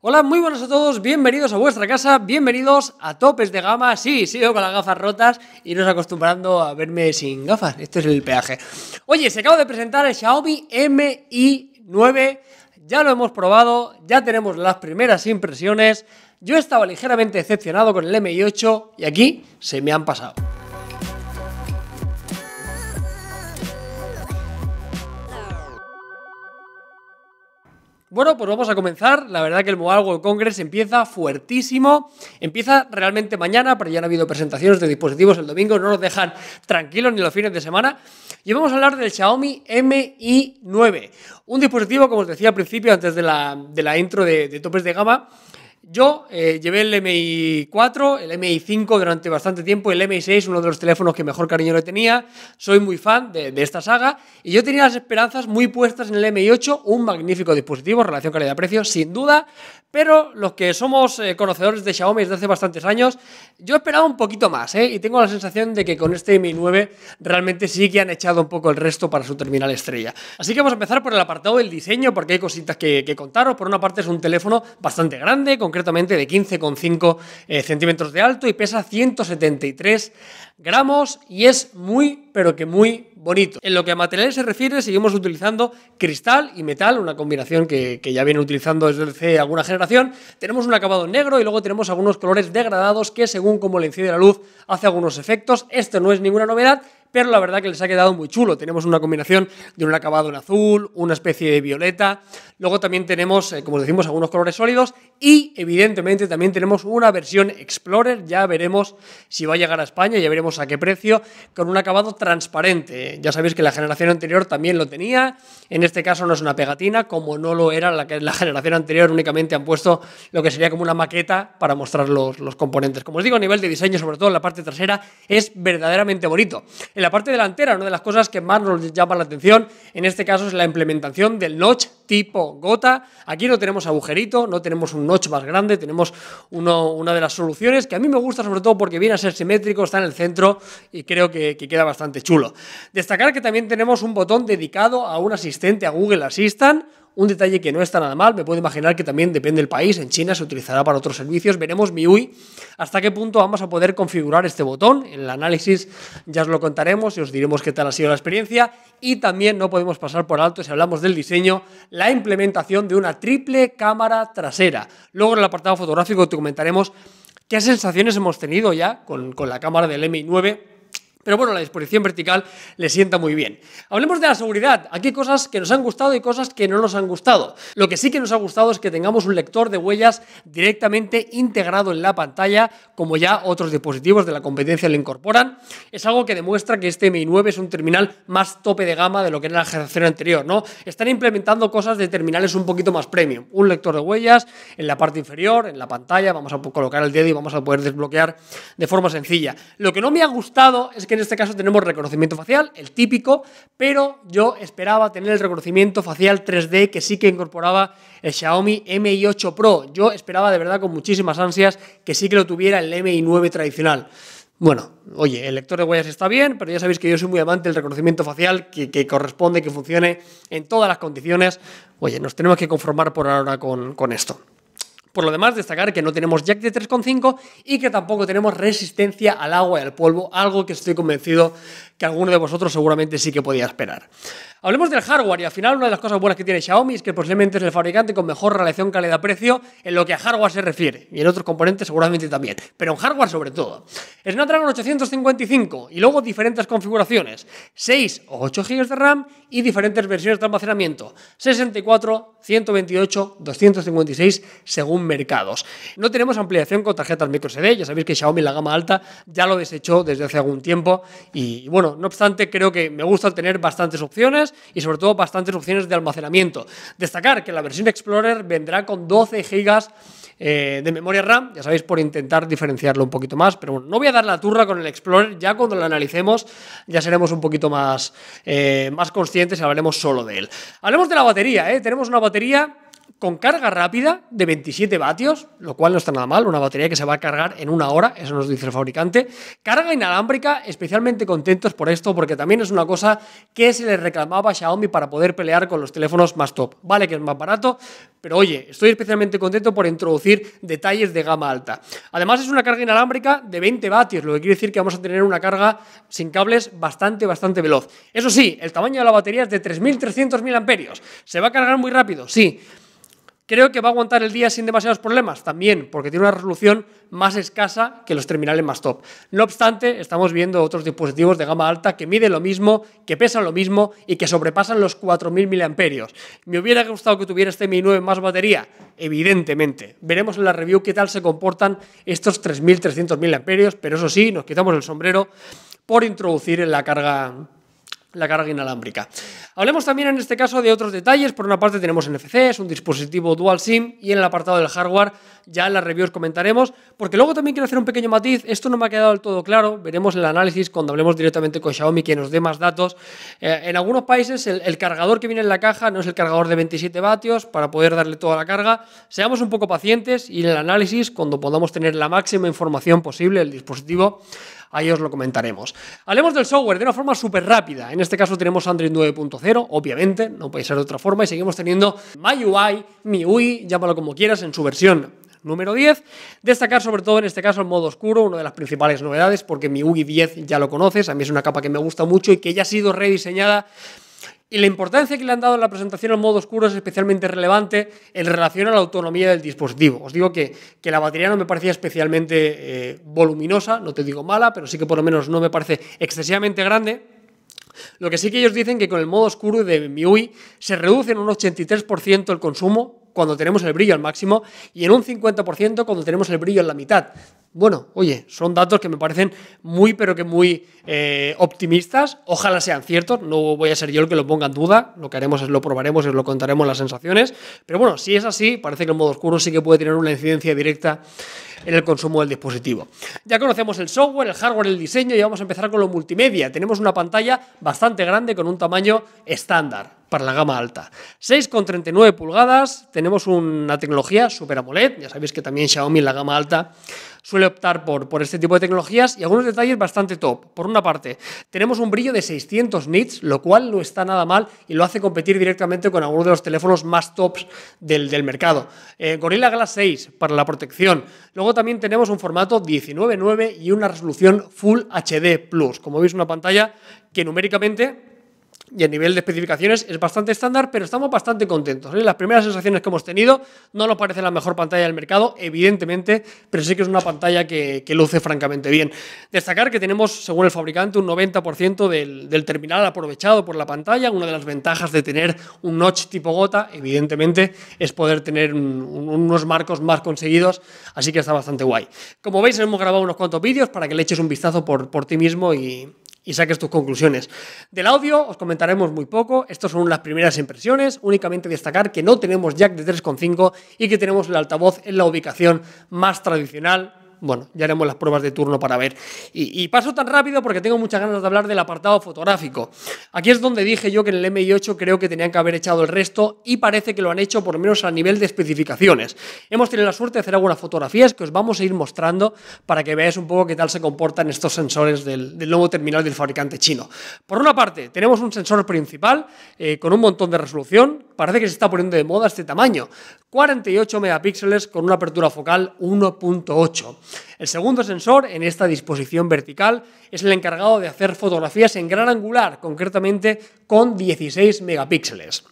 Hola, muy buenos a todos, bienvenidos a vuestra casa, bienvenidos a Topes de Gama. Sí, sigo con las gafas rotas y nos acostumbrando a verme sin gafas. este es el peaje. Oye, se acaba de presentar el Xiaomi MI9. Ya lo hemos probado, ya tenemos las primeras impresiones. Yo estaba ligeramente decepcionado con el MI8 y aquí se me han pasado. Bueno, pues vamos a comenzar. La verdad que el Mobile World Congress empieza fuertísimo. Empieza realmente mañana, pero ya han habido presentaciones de dispositivos el domingo, no nos dejan tranquilos ni los fines de semana. Y vamos a hablar del Xiaomi Mi 9. Un dispositivo, como os decía al principio, antes de la, de la intro de, de topes de gama, yo eh, llevé el MI 4, el MI 5 durante bastante tiempo, el MI 6, uno de los teléfonos que mejor cariño le tenía. Soy muy fan de, esta saga y yo tenía las esperanzas muy puestas en el MI 8, un magnífico dispositivo, relación calidad-precio, sin duda. Pero los que somos eh, conocedores de Xiaomi desde hace bastantes años, yo esperaba un poquito más eh, y tengo la sensación de que con este Mi 9 realmente sí que han echado un poco el resto para su terminal estrella. Así que vamos a empezar por el apartado del diseño, porque hay cositas que, que contaros. Por una parte, es un teléfono bastante grande, con ...ciertamente de 15,5 eh, centímetros de alto y pesa 173 gramos y es muy, pero que muy bonito. En lo que a materiales se refiere, seguimos utilizando cristal y metal, una combinación que, ya viene utilizando desde hace alguna generación. Tenemos un acabado negro y luego tenemos algunos colores degradados que según cómo le incide la luz hace algunos efectos. Esto no es ninguna novedad, pero la verdad que les ha quedado muy chulo. Tenemos una combinación de un acabado en azul, una especie de violeta, luego también tenemos, eh, como decimos, algunos colores sólidos y evidentemente también tenemos una versión Explorer, ya veremos si va a llegar a España, ya veremos a qué precio, con un acabado transparente. Ya sabéis que la generación anterior también lo tenía, en este caso no es una pegatina, como no lo era la, que la generación anterior, únicamente han puesto lo que sería como una maqueta para mostrar los, los componentes. Como os digo, a nivel de diseño, sobre todo en la parte trasera, es verdaderamente bonito. En la parte delantera, una de las cosas que más nos llama la atención, en este caso es la implementación del notch tipo gota. Aquí no tenemos agujerito, no tenemos un notch más grande, tenemos uno, una de las soluciones que a mí me gusta sobre todo porque viene a ser simétrico, está en el centro y creo que, que queda bastante chulo. Destacar que también tenemos un botón dedicado a un asistente, a Google Assistant, un detalle que no está nada mal, me puedo imaginar que también depende del país, en China se utilizará para otros servicios, veremos MIUI hasta qué punto vamos a poder configurar este botón, en el análisis ya os lo contaremos y os diremos qué tal ha sido la experiencia y también no podemos pasar por alto si hablamos del diseño, la implementación de una triple cámara trasera. Luego en el apartado fotográfico te comentaremos qué sensaciones hemos tenido ya con, con la cámara del Mi 9 pero bueno, la disposición vertical le sienta muy bien. Hablemos de la seguridad. Aquí hay cosas que nos han gustado y cosas que no nos han gustado. Lo que sí que nos ha gustado es que tengamos un lector de huellas directamente integrado en la pantalla, como ya otros dispositivos de la competencia lo incorporan. Es algo que demuestra que este Mi 9 es un terminal más tope de gama de lo que era la generación anterior, ¿no? Están implementando cosas de terminales un poquito más premium. Un lector de huellas en la parte inferior, en la pantalla, vamos a colocar el dedo y vamos a poder desbloquear de forma sencilla. Lo que no me ha gustado es que en este caso tenemos reconocimiento facial, el típico, pero yo esperaba tener el reconocimiento facial 3D que sí que incorporaba el Xiaomi Mi 8 Pro. Yo esperaba de verdad con muchísimas ansias que sí que lo tuviera el Mi 9 tradicional. Bueno, oye, el lector de huellas está bien, pero ya sabéis que yo soy muy amante del reconocimiento facial que, corresponde, que funcione en todas las condiciones. Oye, nos tenemos que conformar por ahora con, con esto. Por lo demás, destacar que no tenemos jack de 3,5 y que tampoco tenemos resistencia al agua y al polvo, algo que estoy convencido que alguno de vosotros seguramente sí que podía esperar. Hablemos del hardware y al final una de las cosas buenas que tiene Xiaomi es que posiblemente es el fabricante con mejor relación calidad-precio en lo que a hardware se refiere y en otros componentes seguramente también, pero en hardware sobre todo. Snapdragon 855 y luego diferentes configuraciones, 6 o 8 GB de RAM y diferentes versiones de almacenamiento, 64, 128, 256 según mercados. No tenemos ampliación con tarjetas microSD, ya sabéis que Xiaomi en la gama alta ya lo desechó desde hace algún tiempo y bueno, no obstante creo que me gusta tener bastantes opciones y sobre todo bastantes opciones de almacenamiento. Destacar que la versión Explorer vendrá con 12 GB eh, de memoria RAM, ya sabéis, por intentar diferenciarlo un poquito más, pero bueno, no voy a dar la turra con el Explorer, ya cuando lo analicemos ya seremos un poquito más, eh, más conscientes y hablaremos solo de él. Hablemos de la batería, eh, tenemos una batería con carga rápida de 27 vatios, lo cual no está nada mal, una batería que se va a cargar en una hora, eso nos dice el fabricante. Carga inalámbrica, especialmente contentos por esto, porque también es una cosa que se le reclamaba a Xiaomi para poder pelear con los teléfonos más top. Vale que es más barato, pero oye, estoy especialmente contento por introducir detalles de gama alta. Además es una carga inalámbrica de 20 vatios, lo que quiere decir que vamos a tener una carga sin cables bastante, bastante veloz. Eso sí, el tamaño de la batería es de 3.300 mil amperios. ¿Se va a cargar muy rápido? Sí. Creo que va a aguantar el día sin demasiados problemas, también porque tiene una resolución más escasa que los terminales más top. No obstante, estamos viendo otros dispositivos de gama alta que miden lo mismo, que pesan lo mismo y que sobrepasan los 4.000 miliamperios. ¿Me hubiera gustado que tuviera este Mi 9 más batería? Evidentemente. Veremos en la review qué tal se comportan estos 3.300 miliamperios, pero eso sí, nos quitamos el sombrero por introducir en la carga la carga inalámbrica. Hablemos también en este caso de otros detalles. Por una parte tenemos NFC, es un dispositivo dual SIM y en el apartado del hardware ya en la review comentaremos, porque luego también quiero hacer un pequeño matiz. Esto no me ha quedado del todo claro. Veremos el análisis cuando hablemos directamente con Xiaomi que nos dé más datos. Eh, en algunos países el, cargador que viene en la caja no es el cargador de 27 vatios para poder darle toda la carga. Seamos un poco pacientes y en el análisis cuando podamos tener la máxima información posible el dispositivo ahí os lo comentaremos. Hablemos del software de una forma súper rápida. En este caso tenemos Android 9.0, obviamente, no puede ser de otra forma, y seguimos teniendo MyUI, MIUI, llámalo como quieras, en su versión número 10. Destacar sobre todo en este caso el modo oscuro, una de las principales novedades, porque MiUI 10 ya lo conoces, a mí es una capa que me gusta mucho y que ya ha sido rediseñada y la importancia que le han dado en la presentación al modo oscuro es especialmente relevante en relación a la autonomía del dispositivo. Os digo que, la batería no me parecía especialmente eh, voluminosa, no te digo mala, pero sí que por lo menos no me parece excesivamente grande. Lo que sí que ellos dicen que con el modo oscuro de MIUI se reduce en un 83% el consumo cuando tenemos el brillo al máximo y en un 50% cuando tenemos el brillo en la mitad. Bueno, oye, son datos que me parecen muy, pero que muy eh, optimistas. Ojalá sean ciertos, no voy a ser yo el que lo ponga en duda. Lo que haremos es lo probaremos, os lo contaremos las sensaciones. Pero bueno, si es así, parece que el modo oscuro sí que puede tener una incidencia directa en el consumo del dispositivo. Ya conocemos el software, el hardware, el diseño y vamos a empezar con lo multimedia. Tenemos una pantalla bastante grande con un tamaño estándar para la gama alta. 6,39 pulgadas, tenemos una tecnología Super AMOLED, ya sabéis que también Xiaomi en la gama alta suele optar por, por este tipo de tecnologías y algunos detalles bastante top. Por una parte, tenemos un brillo de 600 nits, lo cual no está nada mal y lo hace competir directamente con algunos de los teléfonos más tops del, mercado. Eh, Gorilla Glass 6 para la protección. Luego también tenemos un formato 19.9 y una resolución Full HD+. Plus Como veis, una pantalla que numéricamente y a nivel de especificaciones es bastante estándar, pero estamos bastante contentos. ¿eh? Las primeras sensaciones que hemos tenido no nos parece la mejor pantalla del mercado, evidentemente, pero sí que es una pantalla que, luce francamente bien. Destacar que tenemos, según el fabricante, un 90% del, terminal aprovechado por la pantalla. Una de las ventajas de tener un notch tipo gota, evidentemente, es poder tener unos marcos más conseguidos, así que está bastante guay. Como veis, hemos grabado unos cuantos vídeos para que le eches un vistazo por ti mismo y, y saques tus conclusiones. Del audio os comentaremos muy poco, estas son las primeras impresiones, únicamente destacar que no tenemos jack de 3.5 y que tenemos el altavoz en la ubicación más tradicional bueno, ya haremos las pruebas de turno para ver. Y, paso tan rápido porque tengo muchas ganas de hablar del apartado fotográfico. Aquí es donde dije yo que en el MI8 creo que tenían que haber echado el resto y parece que lo han hecho por lo menos a nivel de especificaciones. Hemos tenido la suerte de hacer algunas fotografías que os vamos a ir mostrando para que veáis un poco qué tal se comportan estos sensores del, nuevo terminal del fabricante chino. Por una parte, tenemos un sensor principal eh, con un montón de resolución. Parece que se está poniendo de moda este tamaño. 48 megapíxeles con una apertura focal 1.8. El segundo sensor, en esta disposición vertical, es el encargado de hacer fotografías en gran angular, concretamente con 16 megapíxeles.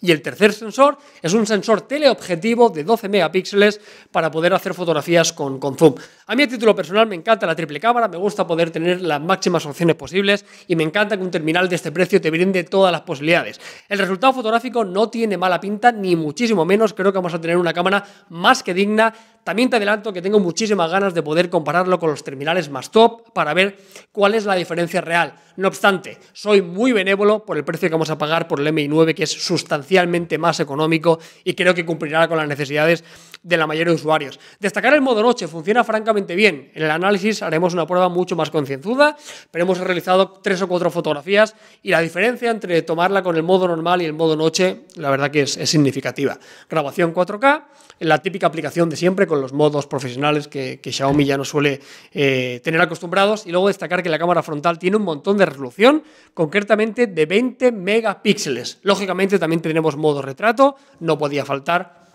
Y el tercer sensor es un sensor teleobjetivo de 12 megapíxeles para poder hacer fotografías con, zoom. A mí a título personal me encanta la triple cámara, me gusta poder tener las máximas opciones posibles y me encanta que un terminal de este precio te brinde todas las posibilidades. El resultado fotográfico no tiene mala pinta, ni muchísimo menos, creo que vamos a tener una cámara más que digna. También te adelanto que tengo muchísimas ganas de poder compararlo con los terminales más top para ver cuál es la diferencia real. No obstante, soy muy benévolo por el precio que vamos a pagar por el MI9 que es sustancial especialmente más económico y creo que cumplirá con las necesidades de la mayoría de usuarios. Destacar el modo noche funciona francamente bien. En el análisis haremos una prueba mucho más concienzuda, pero hemos realizado tres o cuatro fotografías y la diferencia entre tomarla con el modo normal y el modo noche, la verdad que es, significativa. Grabación 4K, la típica aplicación de siempre con los modos profesionales que, Xiaomi ya nos suele eh, tener acostumbrados. Y luego destacar que la cámara frontal tiene un montón de resolución, concretamente de 20 megapíxeles. Lógicamente también tenemos modo retrato, no podía faltar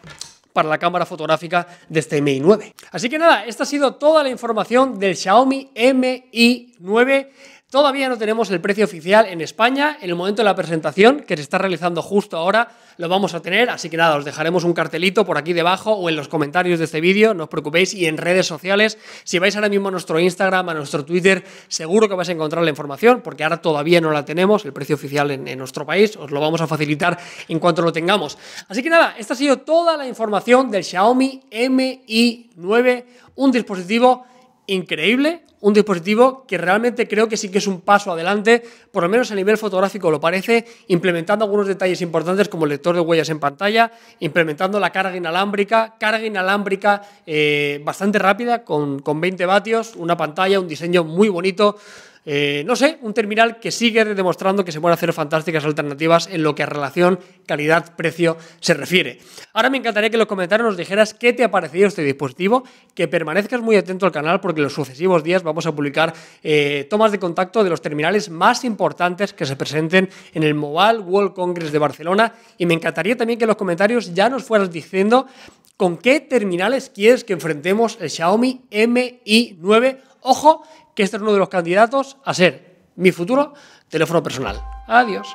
para la cámara fotográfica de este Mi 9. Así que nada, esta ha sido toda la información del Xiaomi Mi 9 Todavía no tenemos el precio oficial en España. En el momento de la presentación, que se está realizando justo ahora, lo vamos a tener. Así que nada, os dejaremos un cartelito por aquí debajo o en los comentarios de este vídeo, no os preocupéis, y en redes sociales. Si vais ahora mismo a nuestro Instagram, a nuestro Twitter, seguro que vais a encontrar la información, porque ahora todavía no la tenemos, el precio oficial en, nuestro país. Os lo vamos a facilitar en cuanto lo tengamos. Así que nada, esta ha sido toda la información del Xiaomi Mi 9, un dispositivo increíble, un dispositivo que realmente creo que sí que es un paso adelante, por lo menos a nivel fotográfico lo parece, implementando algunos detalles importantes como el lector de huellas en pantalla, implementando la carga inalámbrica, carga inalámbrica eh, bastante rápida con, 20 vatios, una pantalla, un diseño muy bonito. Eh, no sé, un terminal que sigue demostrando que se pueden hacer fantásticas alternativas en lo que a relación calidad-precio se refiere. Ahora me encantaría que en los comentarios nos dijeras qué te ha parecido este dispositivo, que permanezcas muy atento al canal porque en los sucesivos días vamos a publicar eh, tomas de contacto de los terminales más importantes que se presenten en el Mobile World Congress de Barcelona. Y me encantaría también que en los comentarios ya nos fueras diciendo con qué terminales quieres que enfrentemos el Xiaomi MI9. Ojo, que este es uno de los candidatos a ser mi futuro teléfono personal. Adiós.